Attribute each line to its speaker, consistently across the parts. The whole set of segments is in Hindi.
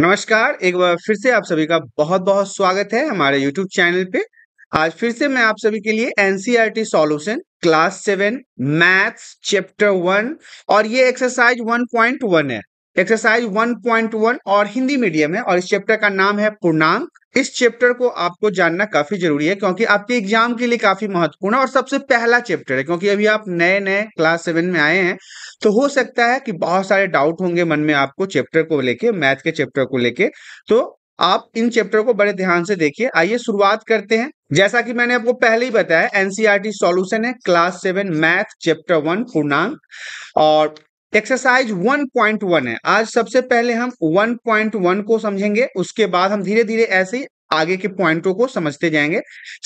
Speaker 1: नमस्कार एक बार फिर से आप सभी का बहुत बहुत स्वागत है हमारे YouTube चैनल पे आज फिर से मैं आप सभी के लिए T solution class seven maths chapter one और ये एक्सरसाइज 1.1 है एक्सरसाइज 1.1 और हिंदी मीडियम है और इस चैप्टर का नाम है पूर्णांक इस चैप्टर को आपको जानना काफी जरूरी है क्योंकि आपके एग्जाम के लिए काफी महत्वपूर्ण है और सबसे पहला चैप्टर है क्योंकि अभी आप नए नए क्लास सेवन में आए हैं तो हो सकता है कि बहुत सारे डाउट होंगे मन में आपको चैप्टर को लेके मैथ के चैप्टर को लेके तो आप इन चैप्टर को बड़े ध्यान से देखिए आइए शुरुआत करते हैं जैसा कि मैंने आपको पहले ही बताया एनसीआरटी सॉल्यूशन e है class seven math chapter one पूर्णांक और एक्सरसाइज 1.1 है आज सबसे पहले हम 1.1 को समझेंगे उसके बाद हम धीरे धीरे ऐसे आगे के पॉइंटों को समझते जाएंगे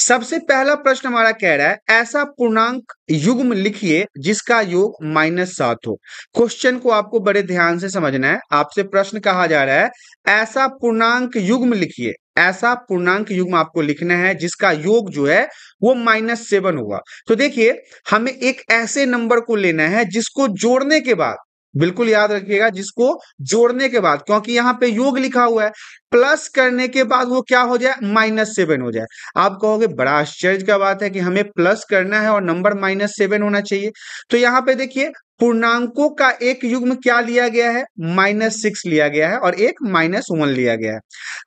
Speaker 1: सबसे पहला प्रश्न हमारा कह रहा है ऐसा पूर्णांक युग्म लिखिए जिसका योग माइनस सात हो क्वेश्चन को आपको बड़े ध्यान से समझना है आपसे प्रश्न कहा जा रहा है ऐसा पूर्णांक युग्म लिखिए ऐसा पूर्णांक युग्म आपको लिखना है जिसका योग जो है वो माइनस सेवन होगा तो देखिए हमें एक ऐसे नंबर को लेना है जिसको जोड़ने के बाद बिल्कुल याद रखिएगा जिसको जोड़ने के बाद क्योंकि यहाँ पे योग लिखा हुआ है प्लस करने के बाद वो क्या हो जाए माइनस सेवन हो जाए आप कहोगे बड़ा आश्चर्य का बात है कि हमें प्लस करना है और नंबर माइनस सेवन होना चाहिए तो यहाँ पे देखिए पूर्णांकों का एक युग्म क्या लिया गया है माइनस सिक्स लिया गया है और एक माइनस वन लिया गया है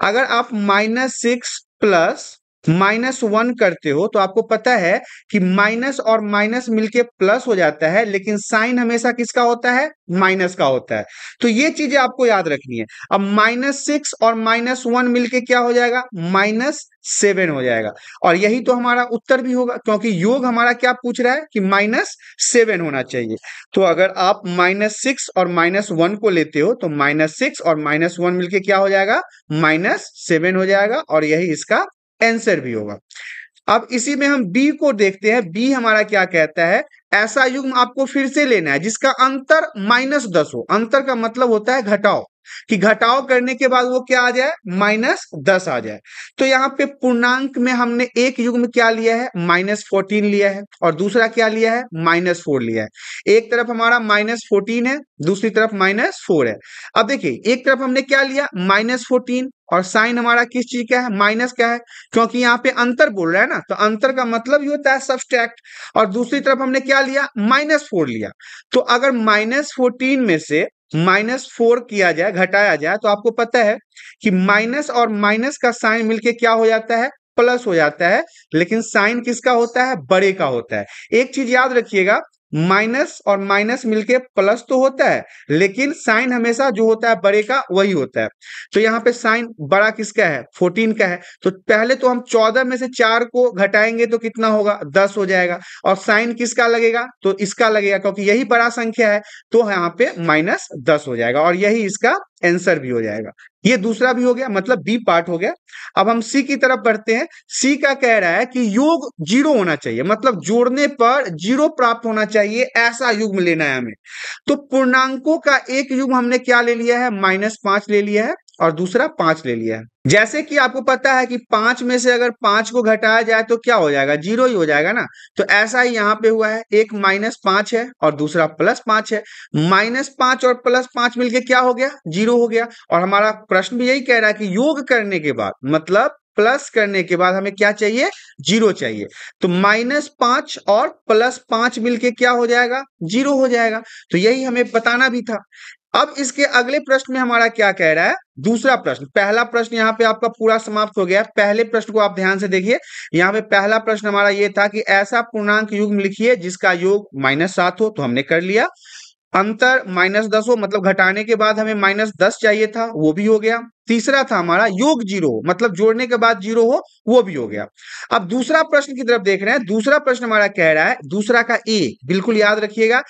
Speaker 1: अगर आप minus six plus minus one करते हो तो आपको पता है कि माइनस और माइनस मिलके प्लस हो जाता है लेकिन साइन हमेशा किसका होता है माइनस का होता है तो ये चीजें आपको याद रखनी है अब माइनस सिक्स और माइनस वन मिलके क्या हो जाएगा माइनस सेवन हो जाएगा और यही तो हमारा उत्तर भी होगा क्योंकि योग हमारा क्या पूछ रहा है कि माइनस सेवन होना चाहिए तो अगर आप माइनस सिक्स और माइनस वन को लेते हो तो माइनस सिक्स और माइनस वन मिलकर क्या हो जाएगा माइनस सेवन हो जाएगा और यही इसका आंसर भी होगा अब इसी में हम बी को देखते हैं बी हमारा क्या कहता है ऐसा युग्म आपको फिर से लेना है जिसका अंतर माइनस दस हो अंतर का मतलब होता है घटाओ कि घटाओ करने के बाद वो क्या आ जाए माइनस दस आ जाए तो यहाँ पे पूर्णांक में हमने एक युग में क्या लिया है माइनस फोर्टीन लिया है और दूसरा क्या लिया है माइनस फोर लिया है एक तरफ हमारा माइनस फोर्टीन है दूसरी तरफ माइनस फोर है अब देखिए एक तरफ हमने क्या लिया माइनस फोर्टीन और साइन हमारा किस चीज का है माइनस का है क्योंकि यहाँ पे अंतर बोल रहा है ना तो अंतर का मतलब ये होता है सब्सट्रैक्ट और दूसरी तरफ हमने क्या लिया माइनस फोर लिया तो अगर माइनस फोर्टीन में से माइनस फोर किया जाए घटाया जाए तो आपको पता है कि माइनस और माइनस का साइन मिलके क्या हो जाता है प्लस हो जाता है लेकिन साइन किसका होता है बड़े का होता है एक चीज याद रखिएगा माइनस और माइनस मिलके प्लस तो होता है लेकिन साइन हमेशा जो होता है बड़े का वही होता है तो यहाँ पे साइन बड़ा किसका है फोर्टीन का है तो पहले तो हम चौदह में से चार को घटाएंगे तो कितना होगा दस हो जाएगा और साइन किसका लगेगा तो इसका लगेगा क्योंकि यही बड़ा संख्या है तो यहाँ पे माइनस दस हो जाएगा और यही इसका एंसर भी हो जाएगा ये दूसरा भी हो गया मतलब बी पार्ट हो गया अब हम सी की तरफ बढ़ते हैं सी का कह रहा है कि योग जीरो होना चाहिए मतलब जोड़ने पर जीरो प्राप्त होना चाहिए ऐसा युग्म लेना है हमें तो पूर्णांकों का एक युग्म हमने क्या ले लिया है माइनस पांच ले लिया है और दूसरा पांच ले लिया जैसे कि आपको पता है कि पांच में से अगर पांच को घटाया जाए तो क्या हो जाएगा जीरो ही हो जाएगा ना तो ऐसा ही यहाँ पे हुआ है एक माइनस पांच है और दूसरा प्लस पांच है माइनस पांच और प्लस पांच मिलके क्या हो गया जीरो हो गया और हमारा प्रश्न भी यही कह रहा है कि योग करने के बाद मतलब प्लस करने के बाद हमें क्या चाहिए जीरो चाहिए तो माइनस पांच और प्लस पांच मिलके क्या हो जाएगा जीरो हो जाएगा तो यही हमें बताना भी था अब इसके अगले प्रश्न में हमारा क्या कह रहा है दूसरा प्रश्न पहला प्रश्न यहाँ पे आपका पूरा समाप्त हो गया पहले प्रश्न को आप ध्यान से देखिए यहाँ पे पहला प्रश्न हमारा ये था कि ऐसा पूर्णांक युग्म लिखिए जिसका योग माइनस सात हो तो हमने कर लिया अंतर माइनस दस हो मतलब घटाने के बाद हमें माइनस दस चाहिए था वो भी हो गया तीसरा था हमारा योग जीरो मतलब जोड़ने के बाद जीरो हो वो भी हो गया अब दूसरा प्रश्न की तरफ देख रहे हैं दूसरा प्रश्न हमारा कह रहा है दूसरा का ए बिल्कुल याद रखिएगा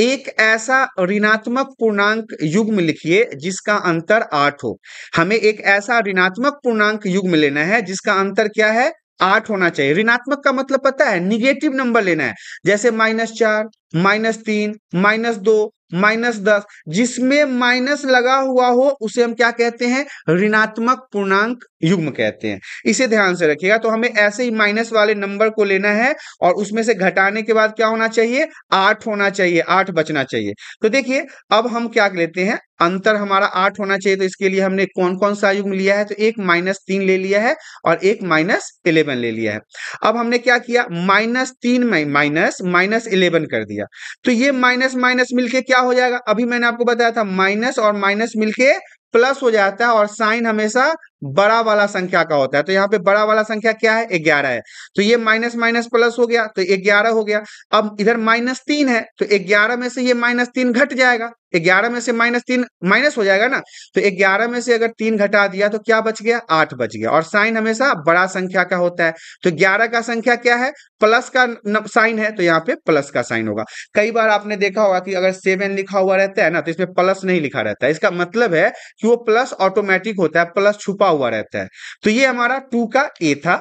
Speaker 1: एक ऐसा ऋणात्मक पूर्णांक युग्म लिखिए जिसका अंतर आठ हो हमें एक ऐसा ऋणात्मक पूर्णांक युग्म लेना है जिसका अंतर क्या है आठ होना चाहिए ऋणात्मक का मतलब पता है निगेटिव नंबर लेना है जैसे माइनस चार माइनस तीन माइनस दो माइनस दस जिसमें माइनस लगा हुआ हो उसे हम क्या कहते हैं ऋणात्मक पूर्णांक युग्म कहते हैं इसे ध्यान से रखिएगा तो हमें ऐसे ही माइनस वाले नंबर को लेना है और उसमें से घटाने के बाद क्या होना चाहिए आठ होना चाहिए आठ बचना चाहिए तो देखिए अब हम क्या लेते हैं अंतर हमारा आठ होना चाहिए तो इसके लिए हमने कौन कौन सा युग्म लिया है तो एक माइनस तीन ले लिया है और एक माइनस इलेवन ले लिया है अब हमने क्या किया माइनस तीन में माइनस माइनस इलेवन कर दिया दिया तो ये माइनस माइनस मिलके क्या हो जाएगा अभी मैंने आपको बताया था माइनस और माइनस मिलके प्लस हो जाता है और साइन हमेशा बड़ा वाला संख्या का होता है तो यहाँ पे बड़ा वाला संख्या क्या है ग्यारह है तो ये माइनस माइनस प्लस हो गया तो ग्यारह हो गया अब इधर माइनस तीन है तो ग्यारह में से ये माइनस तीन घट जाएगा ग्यारह में से माइनस तीन माइनस हो जाएगा ना तो ग्यारह में से अगर तीन घटा दिया तो क्या बच गया आठ बच गया और साइन हमेशा बड़ा संख्या का होता है तो ग्यारह का संख्या क्या है प्लस का साइन है तो यहाँ पे प्लस का साइन होगा कई बार आपने देखा होगा कि अगर सेवन लिखा हुआ रहता है ना तो इसमें प्लस नहीं लिखा रहता है इसका मतलब है कि वो प्लस ऑटोमेटिक होता है प्लस छुपा छुपा हुआ रहता है तो ये हमारा टू का ए था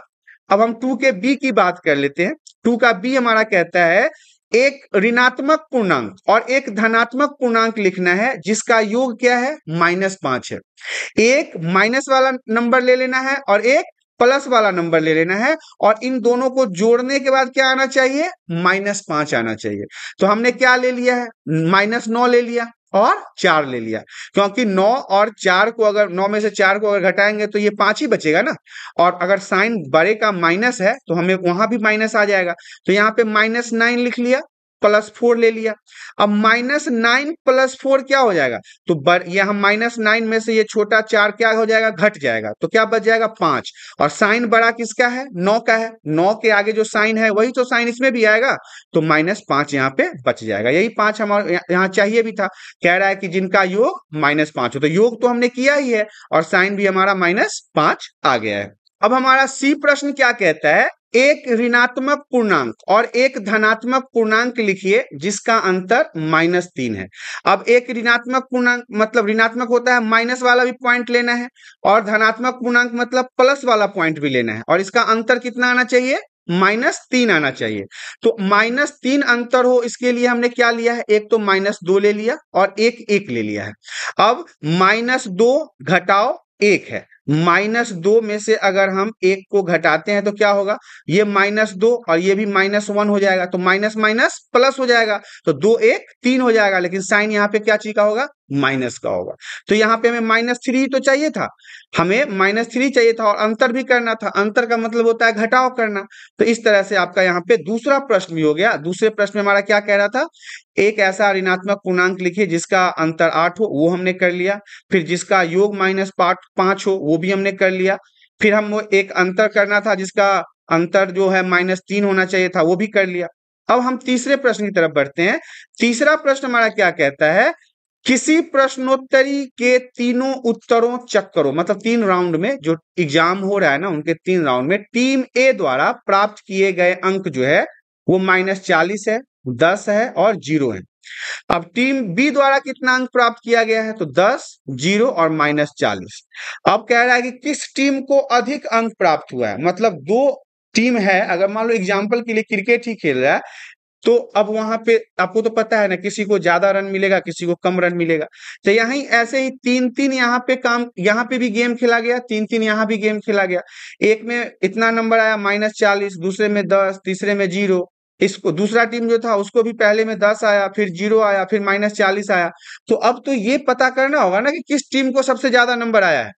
Speaker 1: अब हम टू के बी की बात कर लेते हैं टू का बी हमारा कहता है एक ऋणात्मक पूर्णांक और एक धनात्मक पूर्णांक लिखना है जिसका योग क्या है माइनस पांच है एक माइनस वाला नंबर ले लेना है और एक प्लस वाला नंबर ले लेना है और इन दोनों को जोड़ने के बाद क्या आना चाहिए माइनस पांच आना चाहिए तो हमने क्या ले लिया है माइनस नौ ले लिया और चार ले लिया क्योंकि नौ और चार को अगर नौ में से चार को अगर घटाएंगे तो ये पांच ही बचेगा ना और अगर साइन बड़े का माइनस है तो हमें वहां भी माइनस आ जाएगा तो यहाँ पे माइनस नाइन लिख लिया प्लस फोर ले लिया अब माइनस नाइन प्लस फोर क्या हो जाएगा तो यह माइनस नाइन में से ये छोटा चार क्या हो जाएगा घट जाएगा तो क्या बच जाएगा पांच और साइन बड़ा किसका है नौ का है नौ के आगे जो साइन है वही तो साइन इसमें भी आएगा तो माइनस पांच यहाँ पे बच जाएगा यही पांच हमारे यहाँ चाहिए भी था कह रहा है कि जिनका योग माइनस पांच हो तो योग तो हमने किया ही है और साइन भी हमारा माइनस पांच आ गया है अब हमारा सी प्रश्न क्या कहता है एक ऋणात्मक पूर्णांक और एक धनात्मक पूर्णांक लिखिए जिसका अंतर माइनस तीन है अब एक ऋणात्मक पूर्णांक मतलब ऋणात्मक होता है माइनस वाला भी पॉइंट लेना है और धनात्मक पूर्णांक मतलब प्लस वाला पॉइंट भी लेना है और इसका अंतर कितना आना चाहिए माइनस तीन आना चाहिए तो माइनस तीन अंतर हो इसके लिए हमने क्या लिया है एक तो माइनस दो ले लिया और एक एक ले लिया है अब माइनस दो घटाओ एक है माइनस दो में से अगर हम एक को घटाते हैं तो क्या होगा ये माइनस दो और ये भी माइनस वन हो जाएगा तो माइनस माइनस प्लस हो जाएगा तो दो एक तीन हो जाएगा लेकिन साइन यहाँ पे क्या चीज का होगा माइनस का होगा तो यहाँ पे हमें माइनस थ्री तो चाहिए था हमें माइनस थ्री चाहिए था और अंतर भी करना था अंतर का मतलब होता है घटाव करना तो इस तरह से आपका यहाँ पे दूसरा प्रश्न भी हो गया दूसरे प्रश्न में हमारा क्या कह रहा था एक ऐसा ऋणात्मक पूर्णांक लिखिए जिसका अंतर आठ हो वो हमने कर लिया फिर जिसका योग माइनस पांच हो वो भी हमने कर लिया फिर हम एक अंतर करना था जिसका अंतर जो है माइनस तीन होना चाहिए था वो भी कर लिया अब हम तीसरे प्रश्न की तरफ बढ़ते हैं तीसरा प्रश्न हमारा क्या कहता है किसी प्रश्नोत्तरी के तीनों उत्तरों चेक करो मतलब तीन राउंड में जो एग्जाम हो रहा है ना उनके तीन राउंड में टीम ए द्वारा प्राप्त किए गए अंक जो है वो माइनस चालीस है दस है और जीरो है अब टीम बी द्वारा कितना अंक प्राप्त किया गया है तो दस जीरो और माइनस चालीस अब कह रहा है कि किस टीम को अधिक अंक प्राप्त हुआ है मतलब दो टीम है अगर मान लो एग्जाम्पल के लिए क्रिकेट ही खेल रहा है तो अब वहां पे आपको तो पता है ना किसी को ज्यादा रन मिलेगा किसी को कम रन मिलेगा तो यहाँ ऐसे ही तीन तीन यहाँ पे काम यहाँ पे भी गेम खेला गया तीन तीन यहाँ भी गेम खेला गया एक में इतना नंबर आया माइनस चालीस दूसरे में दस तीसरे में जीरो इसको दूसरा टीम जो था उसको भी पहले में दस आया फिर जीरो आया फिर माइनस चालीस आया तो अब तो ये पता करना होगा ना कि किस टीम को सबसे ज्यादा नंबर आया है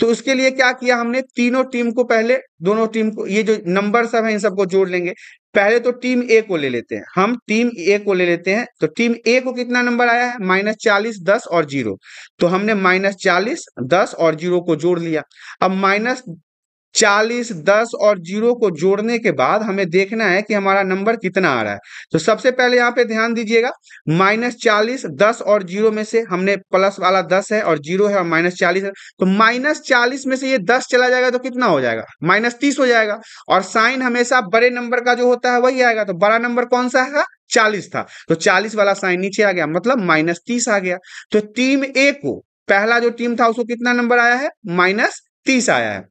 Speaker 1: तो उसके लिए क्या किया हमने तीनों टीम को पहले दोनों टीम को ये जो नंबर सब है इन सबको जोड़ लेंगे पहले तो टीम ए को ले लेते हैं हम टीम ए को ले लेते हैं तो टीम ए को कितना नंबर आया है माइनस चालीस दस और जीरो तो हमने माइनस चालीस दस और जीरो को जोड़ लिया अब माइनस चालीस दस और जीरो को जोड़ने के बाद हमें देखना है कि हमारा नंबर कितना आ रहा है तो सबसे पहले यहाँ पे ध्यान दीजिएगा माइनस चालीस दस और जीरो में से हमने प्लस वाला दस है और जीरो है और माइनस चालीस है तो माइनस चालीस में से ये दस चला जाएगा तो कितना हो जाएगा माइनस तीस हो जाएगा और साइन हमेशा बड़े नंबर का जो होता है वही आएगा तो बड़ा नंबर कौन सा है चालीस था तो चालीस वाला साइन नीचे आ गया मतलब माइनस तीस आ गया तो टीम ए को पहला जो टीम था उसको कितना नंबर आया है माइनस तीस आया है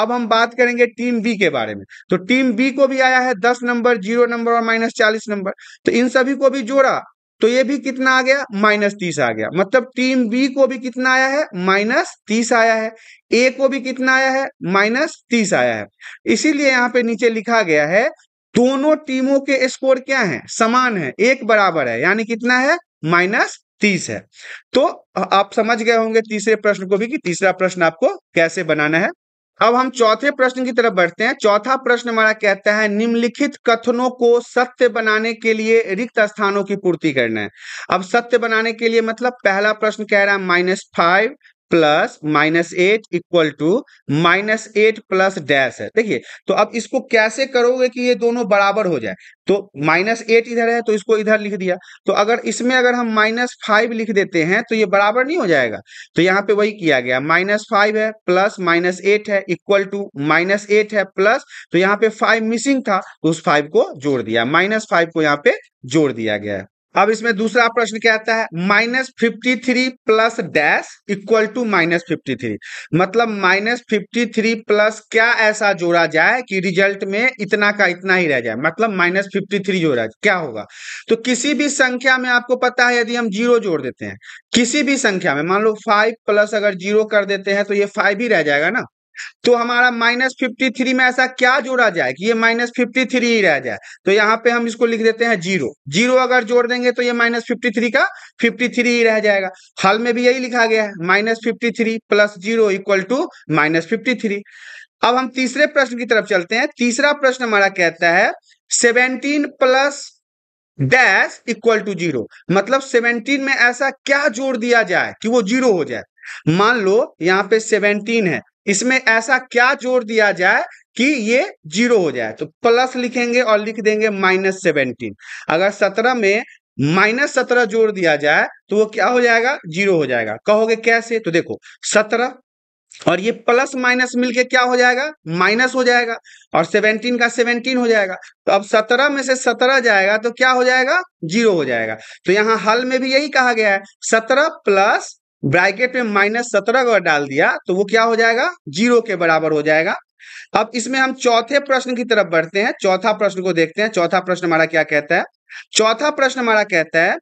Speaker 1: अब हम बात करेंगे टीम बी के बारे में तो टीम बी को भी आया है दस नंबर जीरो नंबर और माइनस चालीस नंबर तो इन सभी को भी जोड़ा तो ये भी कितना आ गया माइनस तीस आ गया मतलब टीम बी को भी कितना आया है माइनस तीस आया है ए को भी कितना आया है माइनस तीस आया है इसीलिए यहाँ पे नीचे लिखा गया है दोनों टीमों के स्कोर क्या है समान है एक बराबर है यानी कितना है माइनस तीस है तो आप समझ गए होंगे तीसरे प्रश्न को भी कि तीसरा प्रश्न आपको कैसे बनाना है अब हम चौथे प्रश्न की तरफ बढ़ते हैं चौथा प्रश्न हमारा कहता है निम्नलिखित कथनों को सत्य बनाने के लिए रिक्त स्थानों की पूर्ति करना है अब सत्य बनाने के लिए मतलब पहला प्रश्न कह रहा है minus five plus minus eight equal to minus eight plus dash है देखिए तो अब इसको कैसे करोगे कि ये दोनों बराबर हो जाए तो माइनस एट इधर है तो इसको इधर लिख दिया तो अगर इसमें अगर हम माइनस फाइव लिख देते हैं तो ये बराबर नहीं हो जाएगा तो यहाँ पे वही किया गया माइनस फाइव है प्लस माइनस एट है इक्वल टू माइनस एट है प्लस तो यहाँ पे फाइव मिसिंग था तो उस फाइव को जोड़ दिया माइनस फाइव को यहाँ पे जोड़ दिया गया है अब इसमें दूसरा प्रश्न क्या आता है minus fifty three plus dash equal to minus fifty three मतलब माइनस फिफ्टी थ्री प्लस क्या ऐसा जोड़ा जाए कि रिजल्ट में इतना का इतना ही रह जाए मतलब माइनस फिफ्टी थ्री जोड़ा क्या होगा तो किसी भी संख्या में आपको पता है यदि हम जीरो जोड़ देते हैं किसी भी संख्या में मान लो फाइव प्लस अगर जीरो कर देते हैं तो ये फाइव ही रह जाएगा ना तो हमारा माइनस फिफ्टी थ्री में ऐसा क्या जोड़ा जाए कि ये माइनस फिफ्टी थ्री ही रह जाए तो यहाँ पे हम इसको लिख देते हैं जीरो जीरो अगर जोड़ देंगे तो ये माइनस फिफ्टी थ्री का फिफ्टी थ्री ही रह जाएगा हल में भी यही लिखा गया है minus fifty three plus zero equal to minus fifty three अब हम तीसरे प्रश्न की तरफ चलते हैं तीसरा प्रश्न हमारा कहता है seventeen plus dash equal to zero मतलब सेवनटीन में ऐसा क्या जोड़ दिया जाए कि वो जीरो हो जाए मान लो यहाँ पे सेवनटीन है इसमें ऐसा क्या जोड़ दिया जाए कि ये जीरो हो जाए तो प्लस लिखेंगे और लिख देंगे माइनस सेवनटीन अगर सत्रह में माइनस सत्रह जोड़ दिया जाए तो वो क्या हो जाएगा जीरो हो जाएगा कहोगे कैसे तो देखो सत्रह और ये प्लस माइनस मिलके क्या हो जाएगा माइनस हो जाएगा और सेवनटीन का सेवनटीन हो जाएगा तो अब सत्रह में से सत्रह जाएगा तो क्या हो जाएगा जीरो हो जाएगा तो यहां हल में भी यही कहा गया है सत्रह प्लस ब्रैकेट में माइनस सत्रह को डाल दिया तो वो क्या हो जाएगा जीरो के बराबर हो जाएगा अब इसमें हम चौथे प्रश्न की तरफ बढ़ते हैं चौथा प्रश्न को देखते हैं चौथा प्रश्न हमारा क्या कहता है चौथा प्रश्न हमारा कहता है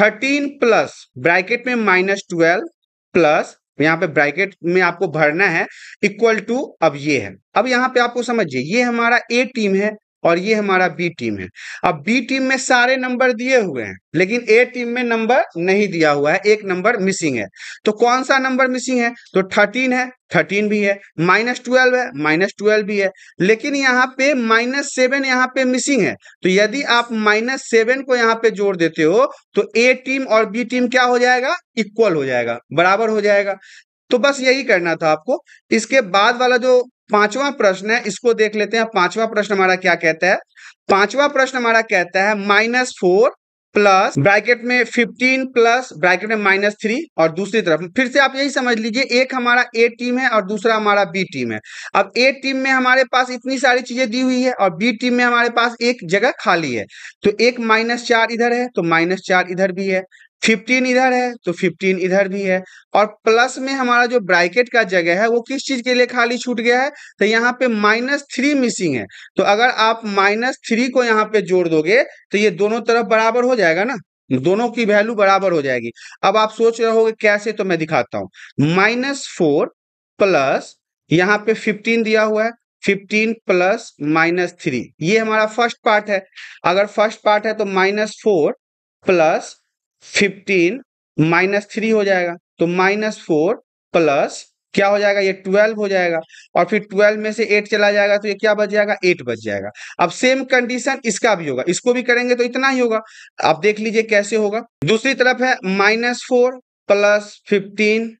Speaker 1: थर्टीन प्लस ब्रैकेट में माइनस ट्वेल्व प्लस यहाँ पे ब्रैकेट में आपको भरना है इक्वल टू अब ये है अब यहाँ पे आपको समझिए ये हमारा ए टीम है और ये हमारा बी टीम है अब बी टीम में सारे नंबर दिए हुए हैं लेकिन ए टीम में नंबर नहीं दिया हुआ है एक नंबर मिसिंग है तो कौन सा नंबर मिसिंग है तो थर्टीन है थर्टीन भी है माइनस ट्वेल्व है माइनस ट्वेल्व भी है लेकिन यहाँ पे माइनस सेवन यहाँ पे मिसिंग है तो यदि आप माइनस सेवन को यहाँ पे जोड़ देते हो तो ए टीम और बी टीम क्या हो जाएगा इक्वल हो जाएगा बराबर हो जाएगा तो बस यही करना था आपको इसके बाद वाला जो पांचवा प्रश्न है इसको देख लेते हैं पांचवा प्रश्न हमारा क्या कहता है पांचवा प्रश्न हमारा कहता है माइनस फोर प्लस ब्रैकेट में फिफ्टीन प्लस ब्रैकेट में माइनस थ्री और दूसरी तरफ फिर से आप यही समझ लीजिए एक हमारा ए टीम है और दूसरा हमारा बी टीम है अब ए टीम में हमारे पास इतनी सारी चीजें दी हुई है और बी टीम में हमारे पास एक जगह खाली है तो एक माइनस चार इधर है तो माइनस चार इधर भी है फिफ्टीन इधर है तो फिफ्टीन इधर भी है और प्लस में हमारा जो ब्रैकेट का जगह है वो किस चीज के लिए खाली छूट गया है तो यहाँ पे माइनस थ्री मिसिंग है तो अगर आप माइनस थ्री को यहाँ पे जोड़ दोगे तो ये दोनों तरफ बराबर हो जाएगा ना दोनों की वैल्यू बराबर हो जाएगी अब आप सोच रहे हो कैसे तो मैं दिखाता हूं माइनस फोर प्लस यहाँ पे फिफ्टीन दिया हुआ है फिफ्टीन प्लस माइनस थ्री ये हमारा फर्स्ट पार्ट है अगर फर्स्ट पार्ट है तो minus four plus fifteen minus three हो जाएगा तो माइनस फोर प्लस क्या हो जाएगा ये ट्वेल्व हो जाएगा और फिर ट्वेल्व में से एट चला जाएगा तो ये क्या बच जाएगा एट बच जाएगा अब सेम कंडीशन इसका भी होगा इसको भी करेंगे तो इतना ही होगा आप देख लीजिए कैसे होगा दूसरी तरफ है minus four plus fifteen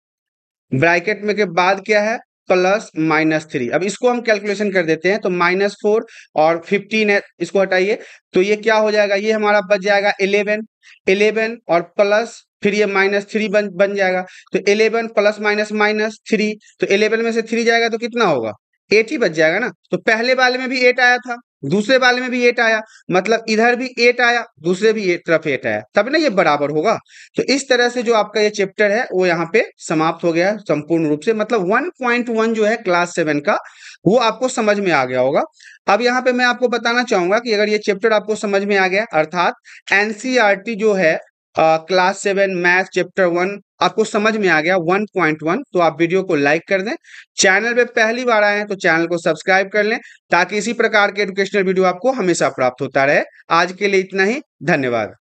Speaker 1: bracket में के बाद क्या है प्लस माइनस थ्री अब इसको हम कैलकुलेशन कर देते हैं तो माइनस फोर और फिफ्टीन है इसको हटाइए तो ये क्या हो जाएगा ये हमारा बच जाएगा इलेवन इलेवन और प्लस फिर ये माइनस थ्री बन बन जाएगा तो eleven plus minus minus three तो इलेवन में से थ्री जाएगा तो कितना होगा एट ही बच जाएगा ना तो पहले वाले में भी एट आया था दूसरे वाले में भी एट आया मतलब इधर भी एट आया दूसरे भी एट तरफ एट आया तब ना ये बराबर होगा तो इस तरह से जो आपका ये चैप्टर है वो यहाँ पे समाप्त हो गया संपूर्ण रूप से मतलब 1.1 जो है क्लास सेवन का वो आपको समझ में आ गया होगा अब यहाँ पे मैं आपको बताना चाहूंगा कि अगर ये चैप्टर आपको समझ में आ गया अर्थात एनसीआरटी जो है class seven math chapter one आपको समझ में आ गया वन पॉइंट वन तो आप वीडियो को लाइक कर दें चैनल पे पहली बार आए हैं तो चैनल को सब्सक्राइब कर लें ताकि इसी प्रकार के एजुकेशनल वीडियो आपको हमेशा प्राप्त होता रहे आज के लिए इतना ही धन्यवाद